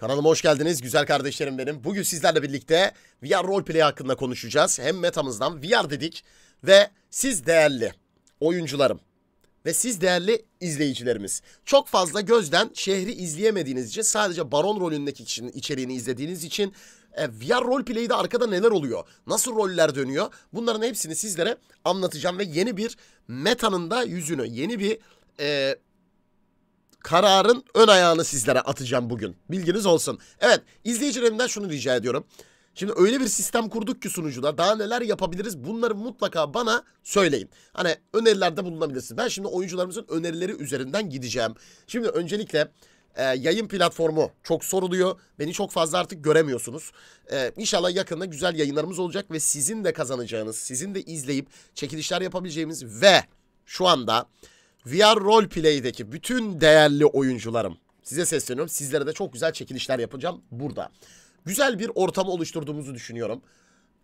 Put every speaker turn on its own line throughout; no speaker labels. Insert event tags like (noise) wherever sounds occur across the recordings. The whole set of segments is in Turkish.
Kanalıma hoş geldiniz güzel kardeşlerim benim. Bugün sizlerle birlikte VR Roleplay hakkında konuşacağız. Hem metamızdan VR dedik ve siz değerli oyuncularım ve siz değerli izleyicilerimiz. Çok fazla gözden şehri izleyemediğiniz için sadece baron rolündeki kişinin içeriğini izlediğiniz için e, VR roleplay'de arkada neler oluyor? Nasıl roller dönüyor? Bunların hepsini sizlere anlatacağım ve yeni bir metanın da yüzünü, yeni bir e, kararın ön ayağını sizlere atacağım bugün. Bilginiz olsun. Evet izleyicilerimden şunu rica ediyorum. Şimdi öyle bir sistem kurduk ki sunucuda daha neler yapabiliriz bunları mutlaka bana söyleyin. Hani önerilerde bulunabilirsiniz. Ben şimdi oyuncularımızın önerileri üzerinden gideceğim. Şimdi öncelikle e, yayın platformu çok soruluyor. Beni çok fazla artık göremiyorsunuz. E, inşallah yakında güzel yayınlarımız olacak ve sizin de kazanacağınız, sizin de izleyip çekilişler yapabileceğimiz ve şu anda VR Roleplay'deki bütün değerli oyuncularım size sesleniyorum. Sizlere de çok güzel çekilişler yapacağım burada. Güzel bir ortam oluşturduğumuzu düşünüyorum.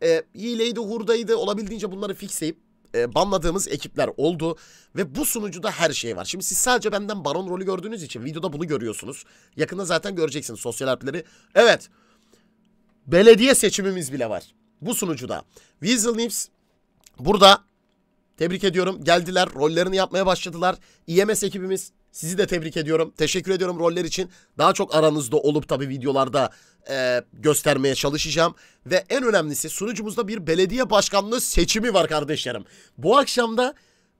E, hileydi, hurdaydı olabildiğince bunları fixleyip e, banladığımız ekipler oldu. Ve bu sunucuda her şey var. Şimdi siz sadece benden baron rolü gördüğünüz için videoda bunu görüyorsunuz. Yakında zaten göreceksiniz sosyal harpleri. Evet. Belediye seçimimiz bile var. Bu sunucuda. Weasel Nips burada Tebrik ediyorum. Geldiler, rollerini yapmaya başladılar. IMS e ekibimiz sizi de tebrik ediyorum. Teşekkür ediyorum roller için. Daha çok aranızda olup tabii videolarda e, göstermeye çalışacağım. Ve en önemlisi sunucumuzda bir belediye başkanlığı seçimi var kardeşlerim. Bu akşam da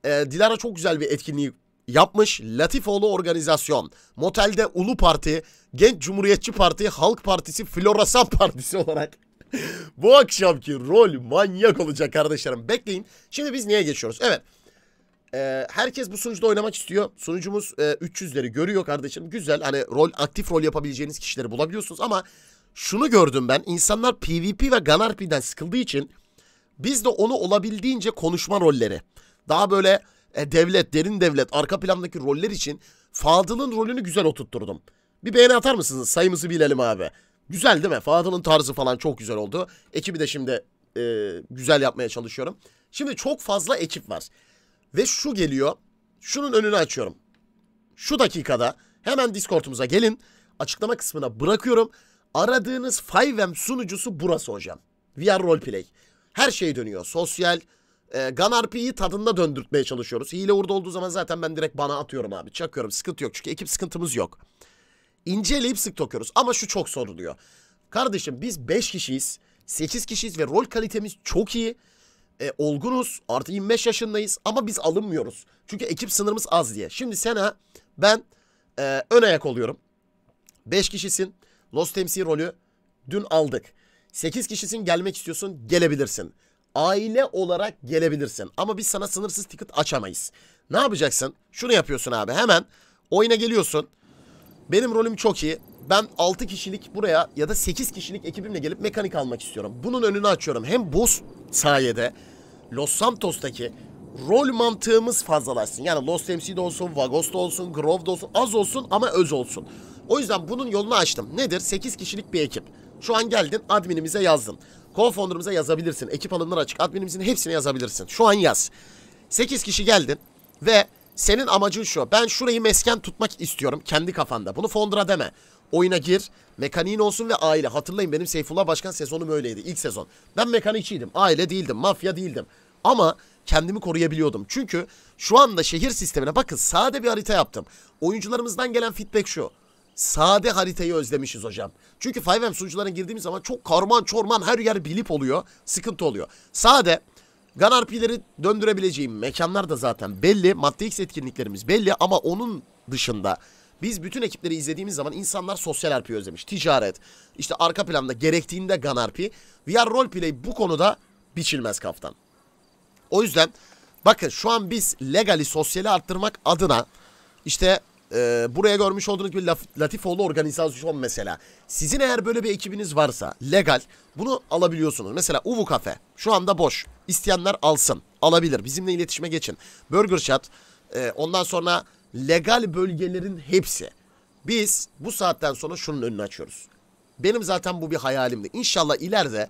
e, Dilara çok güzel bir etkinliği yapmış. Latifoğlu Organizasyon, Motel'de Ulu Parti, Genç Cumhuriyetçi Parti, Halk Partisi, Florasan Partisi olarak (laughs) Bu akşamki rol manyak olacak kardeşlerim. Bekleyin. Şimdi biz niye geçiyoruz? Evet. Ee, herkes bu sunucuda oynamak istiyor. Sunucumuz e, 300'leri görüyor kardeşim. Güzel. Hani rol aktif rol yapabileceğiniz kişileri bulabiliyorsunuz ama şunu gördüm ben. İnsanlar PvP ve Ganarpi'den sıkıldığı için biz de onu olabildiğince konuşma rolleri. Daha böyle e, devlet, derin devlet, arka plandaki roller için Fadıl'ın rolünü güzel oturtturdum. Bir beğeni atar mısınız? Sayımızı bilelim abi. Güzel değil mi? Fadıl'ın tarzı falan çok güzel oldu. Ekibi de şimdi e, güzel yapmaya çalışıyorum. Şimdi çok fazla ekip var. Ve şu geliyor. Şunun önünü açıyorum. Şu dakikada hemen Discord'umuza gelin. Açıklama kısmına bırakıyorum. Aradığınız 5M sunucusu burası hocam. VR Roleplay. Her şey dönüyor. Sosyal. E, Gun RP'yi tadında döndürtmeye çalışıyoruz. Hile orada olduğu zaman zaten ben direkt bana atıyorum abi. Çakıyorum. Sıkıntı yok. Çünkü ekip sıkıntımız yok inceleyip sık tokuyoruz. Ama şu çok soruluyor. Kardeşim biz 5 kişiyiz. 8 kişiyiz ve rol kalitemiz çok iyi. E, olgunuz. Artı 25 yaşındayız. Ama biz alınmıyoruz. Çünkü ekip sınırımız az diye. Şimdi Sena ben e, ön ayak oluyorum. 5 kişisin. Lost MC rolü dün aldık. 8 kişisin gelmek istiyorsun gelebilirsin. Aile olarak gelebilirsin. Ama biz sana sınırsız ticket açamayız. Ne yapacaksın? Şunu yapıyorsun abi hemen oyuna geliyorsun. Benim rolüm çok iyi. Ben 6 kişilik buraya ya da 8 kişilik ekibimle gelip mekanik almak istiyorum. Bunun önünü açıyorum. Hem boss sayede Los Santos'taki rol mantığımız fazlalaşsın. Yani Los MC'de olsun, Vagos'ta olsun, Grove'da olsun, az olsun ama öz olsun. O yüzden bunun yolunu açtım. Nedir? 8 kişilik bir ekip. Şu an geldin adminimize yazdın. Co-founder'ımıza yazabilirsin. Ekip alanları açık. Adminimizin hepsine yazabilirsin. Şu an yaz. 8 kişi geldin ve senin amacın şu. Ben şurayı mesken tutmak istiyorum kendi kafanda. Bunu Fondra deme. Oyuna gir. Mekaniğin olsun ve aile. Hatırlayın benim Seyfullah Başkan sezonum öyleydi. ilk sezon. Ben mekanikçiydim. Aile değildim. Mafya değildim. Ama kendimi koruyabiliyordum. Çünkü şu anda şehir sistemine bakın sade bir harita yaptım. Oyuncularımızdan gelen feedback şu. Sade haritayı özlemişiz hocam. Çünkü 5M sunucularına girdiğimiz zaman çok karman çorman her yer bilip oluyor. Sıkıntı oluyor. Sade Gun RP'leri döndürebileceğim mekanlar da zaten belli. Madde X etkinliklerimiz belli ama onun dışında biz bütün ekipleri izlediğimiz zaman insanlar sosyal RP özlemiş. Ticaret, işte arka planda gerektiğinde Gun RP. VR Roleplay bu konuda biçilmez kaftan. O yüzden bakın şu an biz legali sosyali arttırmak adına işte e, buraya görmüş olduğunuz gibi Laf Latifoğlu organizasyon mesela. Sizin eğer böyle bir ekibiniz varsa legal bunu alabiliyorsunuz. Mesela Uvu Kafe şu anda boş. İsteyenler alsın. Alabilir. Bizimle iletişime geçin. Burger Shot e, ondan sonra legal bölgelerin hepsi. Biz bu saatten sonra şunun önünü açıyoruz. Benim zaten bu bir hayalimdi. İnşallah ileride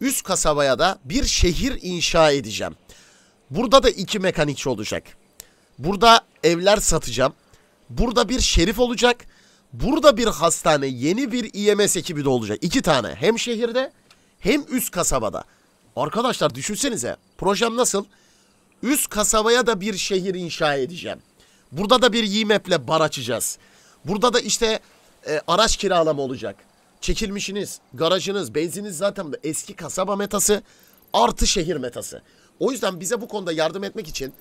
üst kasabaya da bir şehir inşa edeceğim. Burada da iki mekanikçi olacak. Burada evler satacağım. Burada bir şerif olacak. Burada bir hastane, yeni bir IMS e ekibi de olacak. İki tane. Hem şehirde hem üst kasabada. Arkadaşlar düşünsenize projem nasıl? Üst kasabaya da bir şehir inşa edeceğim. Burada da bir YİMEP'le bar açacağız. Burada da işte e, araç kiralama olacak. Çekilmişiniz, garajınız, benzininiz zaten eski kasaba metası artı şehir metası. O yüzden bize bu konuda yardım etmek için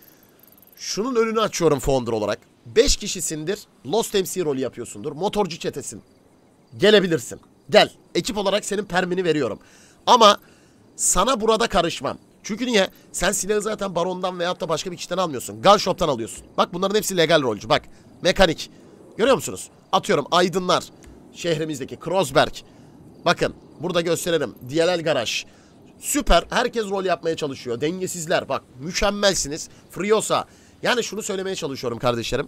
şunun önünü açıyorum founder olarak. 5 kişisindir, Lost MC rolü yapıyorsundur, motorcu çetesin. Gelebilirsin. Gel, ekip olarak senin permini veriyorum. Ama sana burada karışmam. Çünkü niye? Sen silahı zaten barondan veyahut da başka bir kişiden almıyorsun. Gun shop'tan alıyorsun. Bak bunların hepsi legal rolcü. Bak mekanik. Görüyor musunuz? Atıyorum Aydınlar. Şehrimizdeki Krosberg. Bakın burada gösterelim. DLL Garaj. Süper. Herkes rol yapmaya çalışıyor. Dengesizler. Bak mükemmelsiniz. Friosa. Yani şunu söylemeye çalışıyorum kardeşlerim.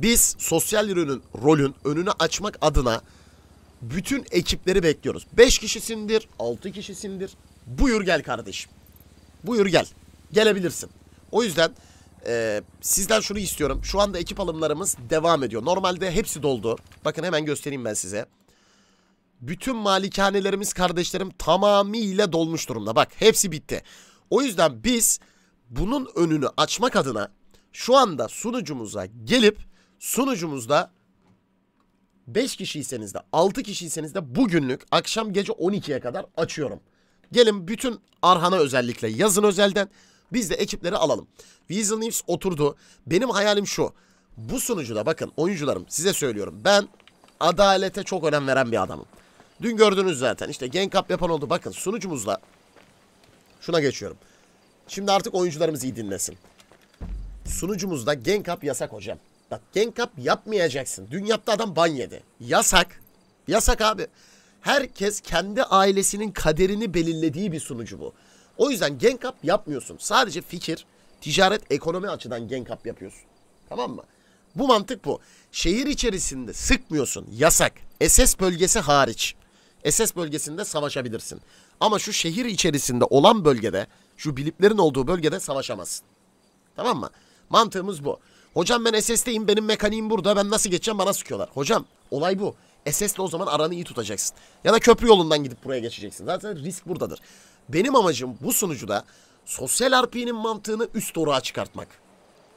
Biz sosyal ürünün, rolün önünü açmak adına bütün ekipleri bekliyoruz. 5 kişisindir, 6 kişisindir. Buyur gel kardeşim. Buyur gel. Gelebilirsin. O yüzden e, sizden şunu istiyorum. Şu anda ekip alımlarımız devam ediyor. Normalde hepsi doldu. Bakın hemen göstereyim ben size. Bütün malikanelerimiz kardeşlerim tamamıyla dolmuş durumda. Bak hepsi bitti. O yüzden biz bunun önünü açmak adına şu anda sunucumuza gelip sunucumuzda 5 kişiyseniz de 6 kişiyseniz de bugünlük akşam gece 12'ye kadar açıyorum. Gelin bütün Arhan'a özellikle yazın özelden biz de ekipleri alalım. Weasel News oturdu. Benim hayalim şu. Bu sunucuda bakın oyuncularım size söylüyorum. Ben adalete çok önem veren bir adamım. Dün gördünüz zaten işte Genk Up yapan oldu. Bakın sunucumuzla şuna geçiyorum. Şimdi artık oyuncularımız iyi dinlesin. Sunucumuzda Genk Up yasak hocam. Bak gank up yapmayacaksın. Dün yaptı adam ban yedi. Yasak. Yasak abi. Herkes kendi ailesinin kaderini belirlediği bir sunucu bu. O yüzden gank up yapmıyorsun. Sadece fikir, ticaret, ekonomi açıdan gank up yapıyorsun. Tamam mı? Bu mantık bu. Şehir içerisinde sıkmıyorsun. Yasak. SS bölgesi hariç. SS bölgesinde savaşabilirsin. Ama şu şehir içerisinde olan bölgede, şu biliplerin olduğu bölgede savaşamazsın. Tamam mı? Mantığımız bu. Hocam ben SS'teyim benim mekaniğim burada ben nasıl geçeceğim bana sıkıyorlar. Hocam olay bu. SS'le o zaman aranı iyi tutacaksın. Ya da köprü yolundan gidip buraya geçeceksin. Zaten risk buradadır. Benim amacım bu sunucuda sosyal RP'nin mantığını üst oruğa çıkartmak.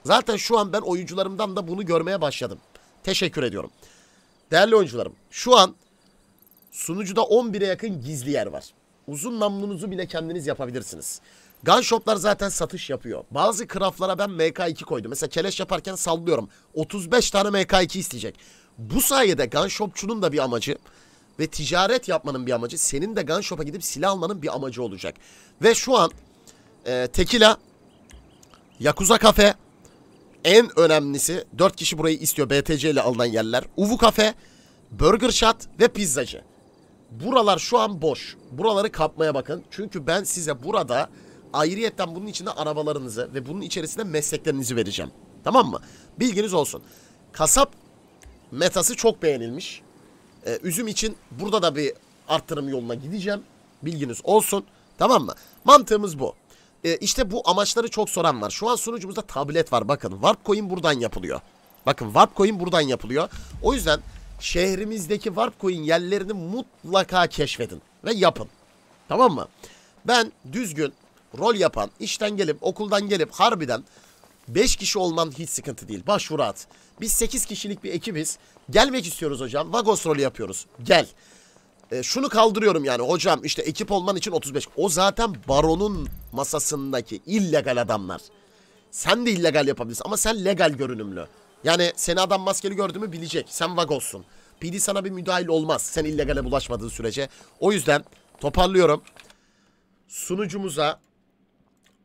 Zaten şu an ben oyuncularımdan da bunu görmeye başladım. Teşekkür ediyorum. Değerli oyuncularım şu an sunucuda 11'e yakın gizli yer var. Uzun namlunuzu bile kendiniz yapabilirsiniz. Gun shoplar zaten satış yapıyor. Bazı craftlara ben MK2 koydum. Mesela keleş yaparken sallıyorum. 35 tane MK2 isteyecek. Bu sayede gun shopçunun da bir amacı ve ticaret yapmanın bir amacı. Senin de gun shop'a gidip silah almanın bir amacı olacak. Ve şu an e, Tekila, Yakuza Kafe, en önemlisi 4 kişi burayı istiyor BTC ile alınan yerler. Uvu Kafe, Burger Shot ve Pizzacı. Buralar şu an boş. Buraları kapmaya bakın. Çünkü ben size burada Ayrıyetten bunun içinde arabalarınızı ve bunun içerisinde mesleklerinizi vereceğim. Tamam mı? Bilginiz olsun. Kasap metası çok beğenilmiş. Ee, üzüm için burada da bir arttırım yoluna gideceğim. Bilginiz olsun. Tamam mı? Mantığımız bu. Ee, işte bu amaçları çok soran var. Şu an sunucumuzda tablet var. Bakın Warp Coin buradan yapılıyor. Bakın Warp Coin buradan yapılıyor. O yüzden şehrimizdeki Warp Coin yerlerini mutlaka keşfedin ve yapın. Tamam mı? Ben düzgün rol yapan, işten gelip, okuldan gelip harbiden 5 kişi olman hiç sıkıntı değil. Başvuru at. Biz 8 kişilik bir ekibiz. Gelmek istiyoruz hocam. Vagos rolü yapıyoruz. Gel. E, şunu kaldırıyorum yani hocam işte ekip olman için 35. O zaten baronun masasındaki illegal adamlar. Sen de illegal yapabilirsin ama sen legal görünümlü. Yani seni adam maskeli gördü mü bilecek. Sen vagossun. PD sana bir müdahil olmaz. Sen illegale bulaşmadığın sürece. O yüzden toparlıyorum. Sunucumuza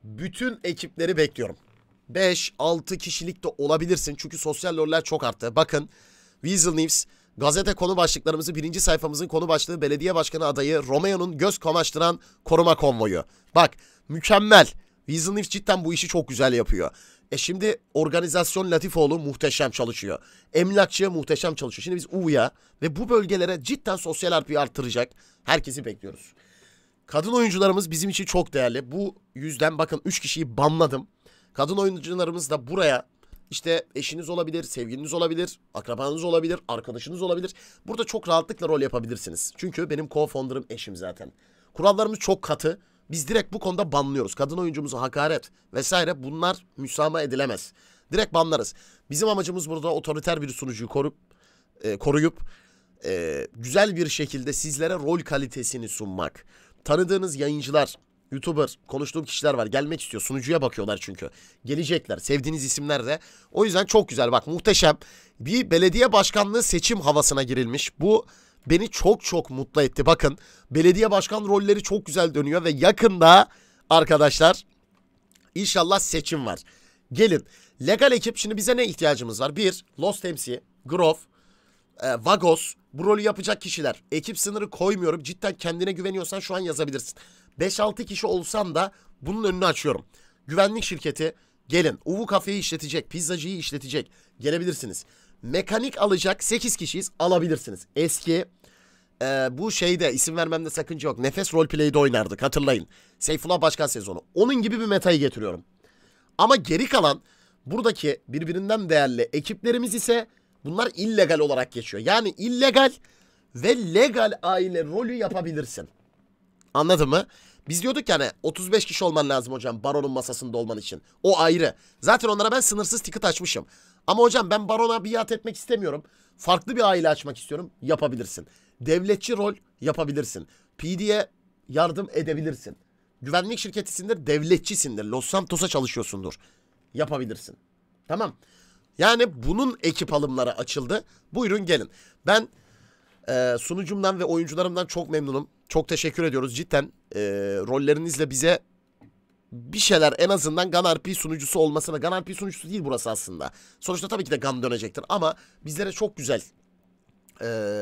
bütün ekipleri bekliyorum. 5-6 kişilik de olabilirsin. Çünkü sosyal roller çok arttı. Bakın Weasel News gazete konu başlıklarımızı birinci sayfamızın konu başlığı belediye başkanı adayı Romeo'nun göz kamaştıran koruma konvoyu. Bak mükemmel. Weasel News cidden bu işi çok güzel yapıyor. E şimdi organizasyon Latifoğlu muhteşem çalışıyor. Emlakçıya muhteşem çalışıyor. Şimdi biz U'ya ve bu bölgelere cidden sosyal harpi artıracak herkesi bekliyoruz. Kadın oyuncularımız bizim için çok değerli. Bu yüzden bakın 3 kişiyi banladım. Kadın oyuncularımız da buraya işte eşiniz olabilir, sevgiliniz olabilir, akrabanız olabilir, arkadaşınız olabilir. Burada çok rahatlıkla rol yapabilirsiniz. Çünkü benim co-founder'ım eşim zaten. Kurallarımız çok katı. Biz direkt bu konuda banlıyoruz. Kadın oyuncumuza hakaret vesaire bunlar müsamaha edilemez. Direkt banlarız. Bizim amacımız burada otoriter bir sunucuyu koruyup, e, koruyup e, güzel bir şekilde sizlere rol kalitesini sunmak tanıdığınız yayıncılar, YouTuber, konuştuğum kişiler var. Gelmek istiyor. Sunucuya bakıyorlar çünkü. Gelecekler. Sevdiğiniz isimler de. O yüzden çok güzel. Bak muhteşem. Bir belediye başkanlığı seçim havasına girilmiş. Bu beni çok çok mutlu etti. Bakın belediye başkan rolleri çok güzel dönüyor ve yakında arkadaşlar inşallah seçim var. Gelin. Legal ekip şimdi bize ne ihtiyacımız var? Bir, Lost MC, Grove, e, Vagos, bu rolü yapacak kişiler. Ekip sınırı koymuyorum. Cidden kendine güveniyorsan şu an yazabilirsin. 5-6 kişi olsam da bunun önünü açıyorum. Güvenlik şirketi gelin. Uvu kafeyi işletecek. Pizzacıyı işletecek. Gelebilirsiniz. Mekanik alacak 8 kişiyiz. Alabilirsiniz. Eski e, bu şeyde isim vermemde sakınca yok. Nefes roleplay'de oynardık hatırlayın. Seyfullah Başkan sezonu. Onun gibi bir metayı getiriyorum. Ama geri kalan buradaki birbirinden değerli ekiplerimiz ise Bunlar illegal olarak geçiyor. Yani illegal ve legal aile rolü yapabilirsin. Anladın mı? Biz diyorduk yani 35 kişi olman lazım hocam baronun masasında olman için. O ayrı. Zaten onlara ben sınırsız ticket açmışım. Ama hocam ben barona biat etmek istemiyorum. Farklı bir aile açmak istiyorum. Yapabilirsin. Devletçi rol yapabilirsin. PD'ye yardım edebilirsin. Güvenlik şirketisindir, devletçisindir. Los Santos'a çalışıyorsundur. Yapabilirsin. Tamam. Yani bunun ekip alımları açıldı. Buyurun gelin. Ben e, sunucumdan ve oyuncularımdan çok memnunum. Çok teşekkür ediyoruz cidden. E, rollerinizle bize bir şeyler en azından Gun RP sunucusu olmasına. Gun RP sunucusu değil burası aslında. Sonuçta tabii ki de Gun dönecektir. Ama bizlere çok güzel e,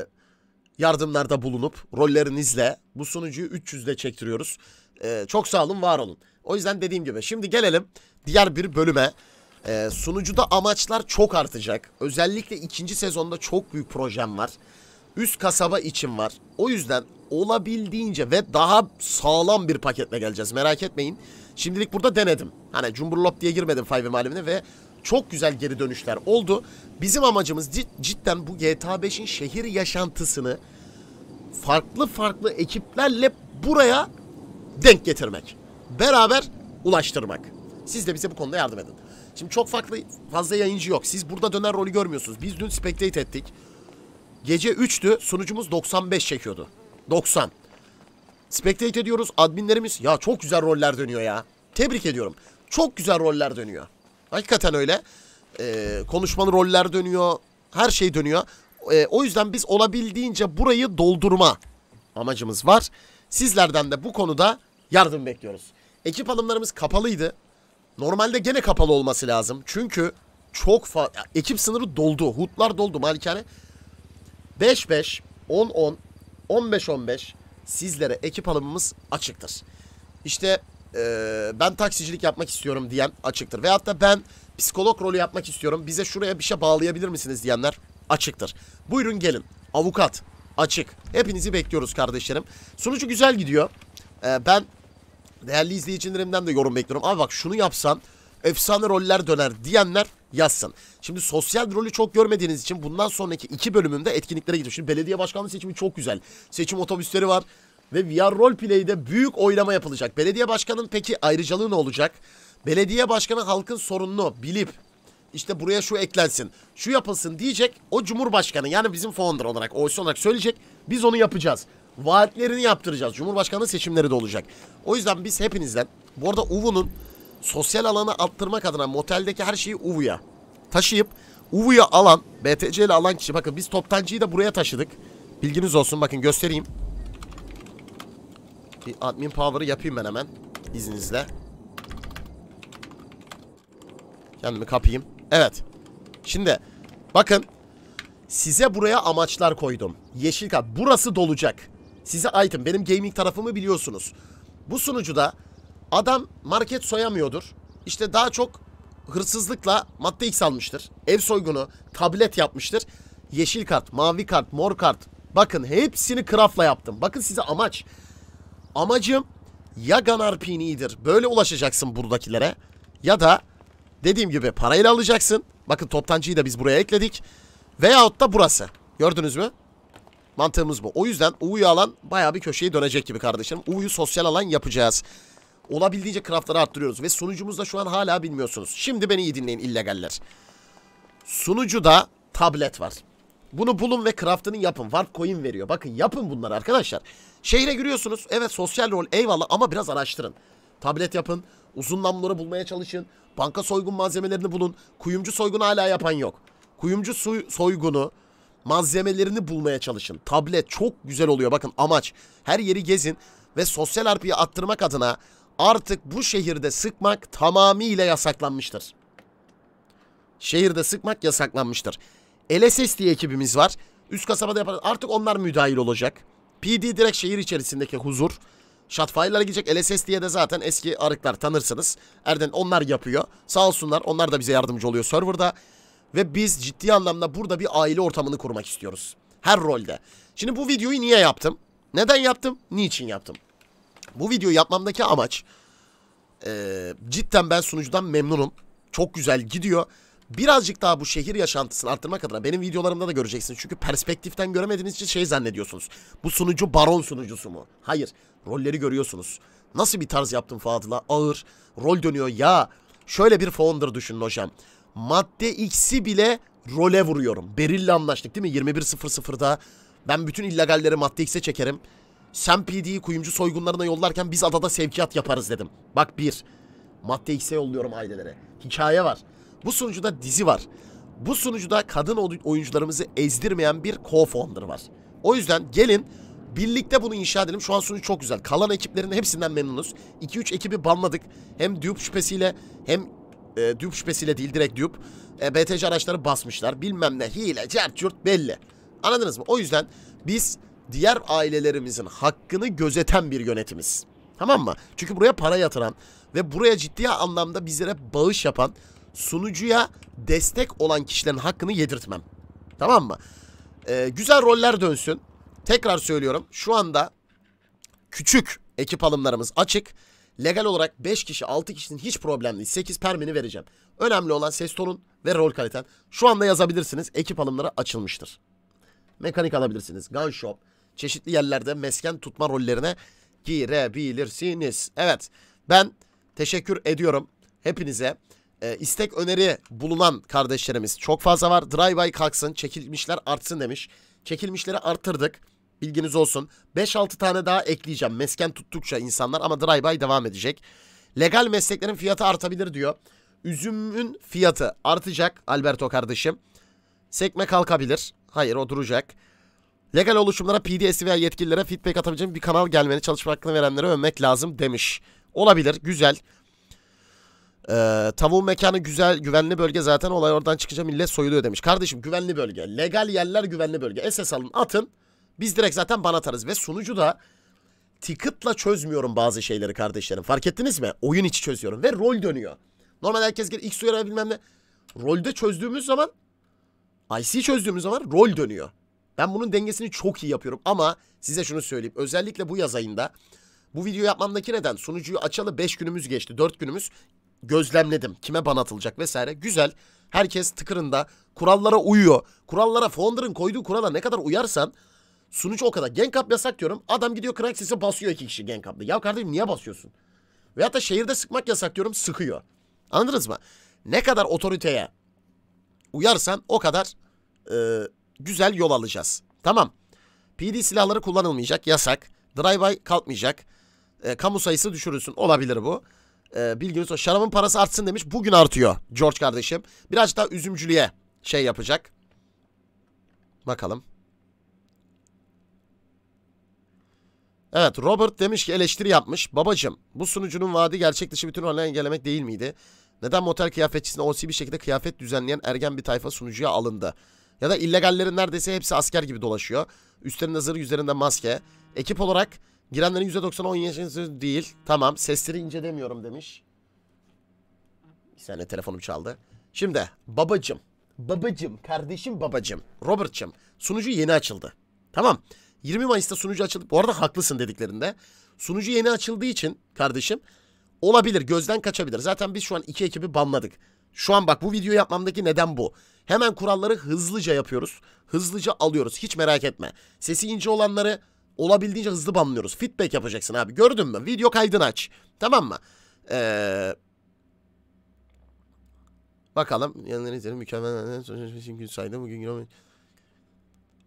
yardımlarda bulunup rollerinizle bu sunucuyu 300'de çektiriyoruz. E, çok sağ olun var olun. O yüzden dediğim gibi şimdi gelelim diğer bir bölüme. Ee, sunucuda amaçlar çok artacak. Özellikle ikinci sezonda çok büyük projem var. Üst kasaba için var. O yüzden olabildiğince ve daha sağlam bir paketle geleceğiz. Merak etmeyin. Şimdilik burada denedim. Hani cumburlop diye girmedim Five'in alemine ve çok güzel geri dönüşler oldu. Bizim amacımız cidden bu GTA 5'in şehir yaşantısını farklı farklı ekiplerle buraya denk getirmek. Beraber ulaştırmak. Siz de bize bu konuda yardım edin. Şimdi çok farklı fazla yayıncı yok. Siz burada döner rolü görmüyorsunuz. Biz dün spectate ettik. Gece 3'tü sunucumuz 95 çekiyordu. 90. Spectate ediyoruz adminlerimiz. Ya çok güzel roller dönüyor ya. Tebrik ediyorum. Çok güzel roller dönüyor. Hakikaten öyle. Ee, konuşmalı roller dönüyor. Her şey dönüyor. Ee, o yüzden biz olabildiğince burayı doldurma amacımız var. Sizlerden de bu konuda yardım bekliyoruz. Ekip alımlarımız kapalıydı. Normalde gene kapalı olması lazım. Çünkü çok fa ekip sınırı doldu. Hutlar doldu malikane. 5-5, 10-10, 15-15 sizlere ekip alımımız açıktır. İşte e, ben taksicilik yapmak istiyorum diyen açıktır. Veyahut da ben psikolog rolü yapmak istiyorum. Bize şuraya bir şey bağlayabilir misiniz diyenler açıktır. Buyurun gelin. Avukat açık. Hepinizi bekliyoruz kardeşlerim. Sunucu güzel gidiyor. E, ben değerli izleyicilerimden de yorum bekliyorum. Abi bak şunu yapsan efsane roller döner diyenler yazsın. Şimdi sosyal rolü çok görmediğiniz için bundan sonraki iki bölümümde etkinliklere gidiyorum. Şimdi belediye başkanlığı seçimi çok güzel. Seçim otobüsleri var ve VR Roleplay'de büyük oylama yapılacak. Belediye başkanının peki ayrıcalığı ne olacak? Belediye başkanı halkın sorununu bilip işte buraya şu eklensin, şu yapılsın diyecek. O Cumhurbaşkanı yani bizim founder olarak, oysa olarak söyleyecek. Biz onu yapacağız vaatlerini yaptıracağız. Cumhurbaşkanı seçimleri de olacak. O yüzden biz hepinizden bu arada UVU'nun sosyal alanı arttırmak adına moteldeki her şeyi UVU'ya taşıyıp UVU'ya alan BTC ile alan kişi bakın biz toptancıyı da buraya taşıdık. Bilginiz olsun bakın göstereyim. Bir admin power'ı yapayım ben hemen izninizle. Kendimi kapayım. Evet. Şimdi bakın size buraya amaçlar koydum. Yeşil kart. Burası dolacak. Size item. Benim gaming tarafımı biliyorsunuz. Bu sunucuda adam market soyamıyordur. İşte daha çok hırsızlıkla madde X almıştır. Ev soygunu, tablet yapmıştır. Yeşil kart, mavi kart, mor kart. Bakın hepsini craftla yaptım. Bakın size amaç. Amacım ya Ganar Pini'dir. Böyle ulaşacaksın buradakilere. Ya da dediğim gibi parayla alacaksın. Bakın toptancıyı da biz buraya ekledik. Veyahut da burası. Gördünüz mü? Mantığımız bu. O yüzden U'yu alan bayağı bir köşeyi dönecek gibi kardeşim. U'yu sosyal alan yapacağız. Olabildiğince craftları arttırıyoruz. Ve sunucumuz da şu an hala bilmiyorsunuz. Şimdi beni iyi dinleyin illegaller. Sunucuda tablet var. Bunu bulun ve craftını yapın. Warp coin veriyor. Bakın yapın bunları arkadaşlar. Şehre giriyorsunuz. Evet sosyal rol eyvallah ama biraz araştırın. Tablet yapın. Uzun namluları bulmaya çalışın. Banka soygun malzemelerini bulun. Kuyumcu soygunu hala yapan yok. Kuyumcu soygunu malzemelerini bulmaya çalışın. Tablet çok güzel oluyor bakın amaç. Her yeri gezin ve sosyal arpiyi attırmak adına artık bu şehirde sıkmak tamamıyla yasaklanmıştır. Şehirde sıkmak yasaklanmıştır. LSS diye ekibimiz var. Üst kasabada yaparız. Artık onlar müdahil olacak. PD direkt şehir içerisindeki huzur. Shotfire'lara gidecek. LSS diye de zaten eski arıklar tanırsınız. Erden onlar yapıyor. Sağ olsunlar. Onlar da bize yardımcı oluyor serverda. Ve biz ciddi anlamda burada bir aile ortamını kurmak istiyoruz. Her rolde. Şimdi bu videoyu niye yaptım? Neden yaptım? Niçin yaptım? Bu videoyu yapmamdaki amaç e, cidden ben sunucudan memnunum. Çok güzel gidiyor. Birazcık daha bu şehir yaşantısını arttırmak adına benim videolarımda da göreceksiniz. Çünkü perspektiften göremediğiniz için şey zannediyorsunuz. Bu sunucu baron sunucusu mu? Hayır. Rolleri görüyorsunuz. Nasıl bir tarz yaptım Fadıl'a? Ağır. Rol dönüyor. Ya şöyle bir founder düşünün hocam madde X'i bile role vuruyorum. Beril'le anlaştık değil mi? 21.00'da ben bütün illegalleri madde X'e çekerim. Sen PD'yi kuyumcu soygunlarına yollarken biz adada sevkiyat yaparız dedim. Bak bir. Madde X'e yolluyorum ailelere. Hikaye var. Bu sunucuda dizi var. Bu sunucuda kadın oyuncularımızı ezdirmeyen bir co-founder var. O yüzden gelin birlikte bunu inşa edelim. Şu an sunucu çok güzel. Kalan ekiplerin hepsinden memnunuz. 2-3 ekibi banladık. Hem Dupe şüphesiyle hem e, düp şüphesiyle değil direkt düp. E, BTC araçları basmışlar. Bilmem ne hile, cert belli. Anladınız mı? O yüzden biz diğer ailelerimizin hakkını gözeten bir yönetimiz. Tamam mı? Çünkü buraya para yatıran ve buraya ciddi anlamda bizlere bağış yapan sunucuya destek olan kişilerin hakkını yedirtmem. Tamam mı? Ee, güzel roller dönsün. Tekrar söylüyorum. Şu anda küçük ekip alımlarımız açık legal olarak 5 kişi 6 kişinin hiç problem değil. 8 permini vereceğim. Önemli olan ses tonun ve rol kaliten. Şu anda yazabilirsiniz. Ekip alımları açılmıştır. Mekanik alabilirsiniz. Gun shop. Çeşitli yerlerde mesken tutma rollerine girebilirsiniz. Evet ben teşekkür ediyorum hepinize. E, istek öneri bulunan kardeşlerimiz çok fazla var. Drive by kalksın, çekilmişler artsın demiş. Çekilmişleri arttırdık. Bilginiz olsun. 5-6 tane daha ekleyeceğim. Mesken tuttukça insanlar ama dry buy devam edecek. Legal mesleklerin fiyatı artabilir diyor. Üzümün fiyatı artacak Alberto kardeşim. Sekme kalkabilir. Hayır o duracak. Legal oluşumlara PDS veya yetkililere feedback atabileceğim bir kanal gelmeni çalışma hakkını verenlere övmek lazım demiş. Olabilir güzel. Ee, tavuğun mekanı güzel güvenli bölge zaten olay oradan çıkacağım millet soyuluyor demiş. Kardeşim güvenli bölge legal yerler güvenli bölge SS alın atın biz direkt zaten ban atarız ve sunucu da ticket'la çözmüyorum bazı şeyleri kardeşlerim. Fark ettiniz mi? Oyun içi çözüyorum ve rol dönüyor. Normal herkes gelir X uyarı bilmem ne. Rolde çözdüğümüz zaman IC çözdüğümüz zaman rol dönüyor. Ben bunun dengesini çok iyi yapıyorum ama size şunu söyleyeyim. Özellikle bu yaz ayında bu video yapmamdaki neden sunucuyu açalı 5 günümüz geçti 4 günümüz gözlemledim. Kime ban atılacak vesaire. Güzel. Herkes tıkırında kurallara uyuyor. Kurallara Founder'ın koyduğu kurala ne kadar uyarsan Sunucu o kadar. Gen kap yasak diyorum. Adam gidiyor Cryxis'e basıyor iki kişi gen kaplı. Ya kardeşim niye basıyorsun? Veyahut da şehirde sıkmak yasak diyorum sıkıyor. Anladınız mı? Ne kadar otoriteye uyarsan o kadar e, güzel yol alacağız. Tamam. PD silahları kullanılmayacak yasak. Drive-by kalkmayacak. E, kamu sayısı düşürülsün olabilir bu. E, bilginiz o. Şarabın parası artsın demiş. Bugün artıyor George kardeşim. Birazcık daha üzümcülüğe şey yapacak. Bakalım. Evet Robert demiş ki eleştiri yapmış. Babacım bu sunucunun vaadi gerçek dışı bütün olayları engellemek değil miydi? Neden motel kıyafetçisine OC bir şekilde kıyafet düzenleyen ergen bir tayfa sunucuya alındı? Ya da illegallerin neredeyse hepsi asker gibi dolaşıyor. Üstlerinde zırh üzerinde maske. Ekip olarak girenlerin %90'ı 10 yaşında değil. Tamam sesleri ince demiyorum demiş. Bir saniye telefonum çaldı. Şimdi babacım, babacım, kardeşim babacım, Robert'cım sunucu yeni açıldı. Tamam. 20 Mayıs'ta sunucu açıldı. Bu arada haklısın dediklerinde. Sunucu yeni açıldığı için kardeşim olabilir gözden kaçabilir. Zaten biz şu an iki ekibi banladık. Şu an bak bu video yapmamdaki neden bu. Hemen kuralları hızlıca yapıyoruz. Hızlıca alıyoruz. Hiç merak etme. Sesi ince olanları olabildiğince hızlı banlıyoruz. Feedback yapacaksın abi. Gördün mü? Video kaydını aç. Tamam mı? Eee... Bakalım yanlarınızda mükemmel gün saydım bugün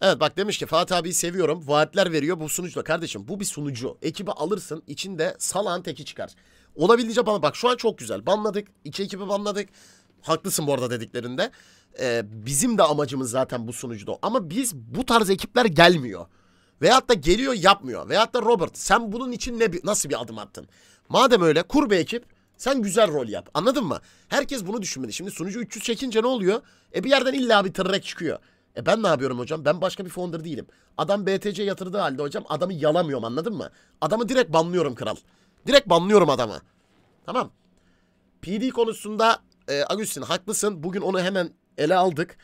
Evet bak demiş ki Fatih abiyi seviyorum. Vaatler veriyor bu sunucu Kardeşim bu bir sunucu. Ekibi alırsın içinde salan teki çıkar. Olabildiğince bana bak şu an çok güzel. Banladık. iki ekibi banladık. Haklısın bu arada dediklerinde. Ee, bizim de amacımız zaten bu sunucuda. Ama biz bu tarz ekipler gelmiyor. Veyahut da geliyor yapmıyor. Veyahut da Robert sen bunun için ne nasıl bir adım attın? Madem öyle kur bir ekip. Sen güzel rol yap. Anladın mı? Herkes bunu düşünmedi. Şimdi sunucu 300 çekince ne oluyor? E bir yerden illa bir tırrek çıkıyor. E ben ne yapıyorum hocam? Ben başka bir founder değilim. Adam BTC yatırdığı halde hocam adamı yalamıyorum anladın mı? Adamı direkt banlıyorum kral. Direkt banlıyorum adamı. Tamam. PD konusunda e, Agustin haklısın. Bugün onu hemen ele aldık.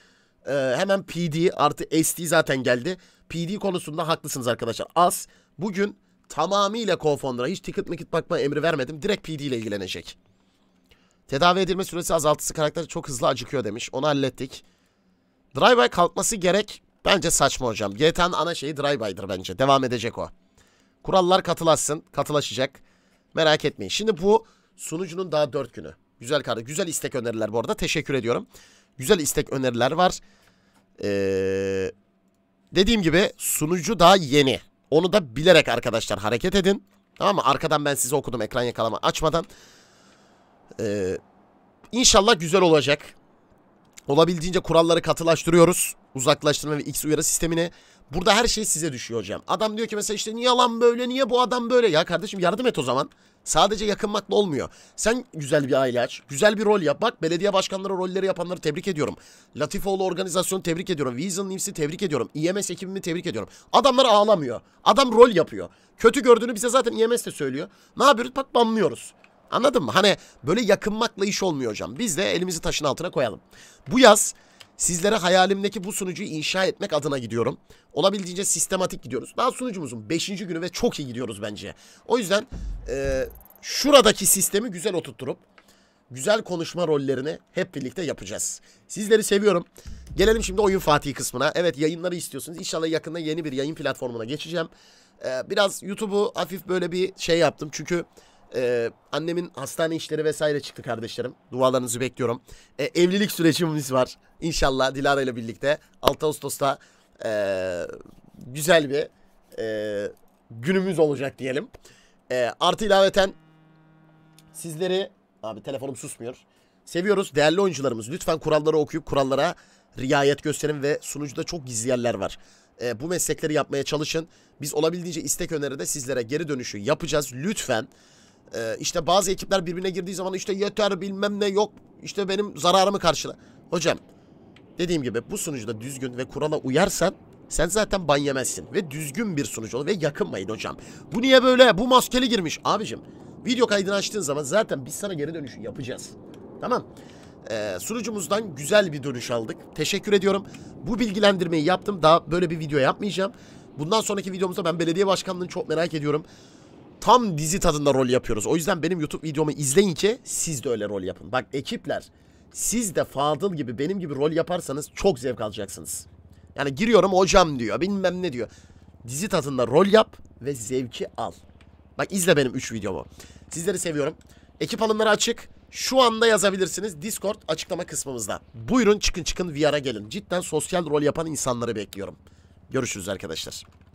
E, hemen PD artı SD zaten geldi. PD konusunda haklısınız arkadaşlar. Az bugün tamamıyla co-founder'a hiç ticket mikit bakma emri vermedim. Direkt PD ile ilgilenecek. Tedavi edilme süresi azaltısı karakteri çok hızlı acıkıyor demiş. Onu hallettik. Drive-by kalkması gerek bence saçma hocam. GTA'nın ana şeyi drive-by'dır bence. Devam edecek o. Kurallar katılaşsın. Katılaşacak. Merak etmeyin. Şimdi bu sunucunun daha 4 günü. Güzel kardeş. Güzel istek öneriler bu arada. Teşekkür ediyorum. Güzel istek öneriler var. Ee, dediğim gibi sunucu daha yeni. Onu da bilerek arkadaşlar hareket edin. Tamam mı? Arkadan ben size okudum ekran yakalama açmadan. Ee, inşallah güzel olacak. Olabildiğince kuralları katılaştırıyoruz. Uzaklaştırma ve X uyarı sistemini. Burada her şey size düşüyor hocam. Adam diyor ki mesela işte niye lan böyle niye bu adam böyle? Ya kardeşim yardım et o zaman. Sadece yakınmakla olmuyor. Sen güzel bir aile aç. Güzel bir rol yap. Bak belediye başkanları rolleri yapanları tebrik ediyorum. Latifoğlu organizasyonu tebrik ediyorum. Weasel News'i tebrik ediyorum. IMS e ekibimi tebrik ediyorum. Adamlar ağlamıyor. Adam rol yapıyor. Kötü gördüğünü bize zaten IMS e de söylüyor. Ne yapıyoruz? Bak banlıyoruz. Anladın mı? Hani böyle yakınmakla iş olmuyor hocam. Biz de elimizi taşın altına koyalım. Bu yaz sizlere hayalimdeki bu sunucuyu inşa etmek adına gidiyorum. Olabildiğince sistematik gidiyoruz. Daha sunucumuzun 5. günü ve çok iyi gidiyoruz bence. O yüzden e, şuradaki sistemi güzel oturtturup güzel konuşma rollerini hep birlikte yapacağız. Sizleri seviyorum. Gelelim şimdi oyun Fatih kısmına. Evet yayınları istiyorsunuz. İnşallah yakında yeni bir yayın platformuna geçeceğim. Ee, biraz YouTube'u hafif böyle bir şey yaptım. Çünkü ee, annemin hastane işleri vesaire çıktı kardeşlerim. Dualarınızı bekliyorum. Ee, evlilik sürecimiz var. İnşallah Dilara ile birlikte 6 Ağustos'ta ee, güzel bir ee, günümüz olacak diyelim. Ee, artı ilaveten sizleri... Abi telefonum susmuyor. Seviyoruz. Değerli oyuncularımız lütfen kuralları okuyup kurallara riayet gösterin ve sunucuda çok gizli yerler var. E, bu meslekleri yapmaya çalışın. Biz olabildiğince istek öneride sizlere geri dönüşü yapacağız. Lütfen ee, işte bazı ekipler birbirine girdiği zaman işte yeter bilmem ne yok. işte benim zararımı karşıla. Hocam dediğim gibi bu sunucuda düzgün ve kurala uyarsan sen zaten ban yemezsin. Ve düzgün bir sunucu ol ve yakınmayın hocam. Bu niye böyle? Bu maskeli girmiş. Abicim video kaydını açtığın zaman zaten biz sana geri dönüşü yapacağız. Tamam. Ee, sunucumuzdan güzel bir dönüş aldık. Teşekkür ediyorum. Bu bilgilendirmeyi yaptım. Daha böyle bir video yapmayacağım. Bundan sonraki videomuzda ben belediye başkanlığını çok merak ediyorum. Tam dizi tadında rol yapıyoruz. O yüzden benim YouTube videomu izleyin ki siz de öyle rol yapın. Bak ekipler siz de Fadıl gibi benim gibi rol yaparsanız çok zevk alacaksınız. Yani giriyorum hocam diyor bilmem ne diyor. Dizi tadında rol yap ve zevki al. Bak izle benim 3 videomu. Sizleri seviyorum. Ekip alımları açık. Şu anda yazabilirsiniz Discord açıklama kısmımızda. Buyurun çıkın çıkın VR'a gelin. Cidden sosyal rol yapan insanları bekliyorum. Görüşürüz arkadaşlar.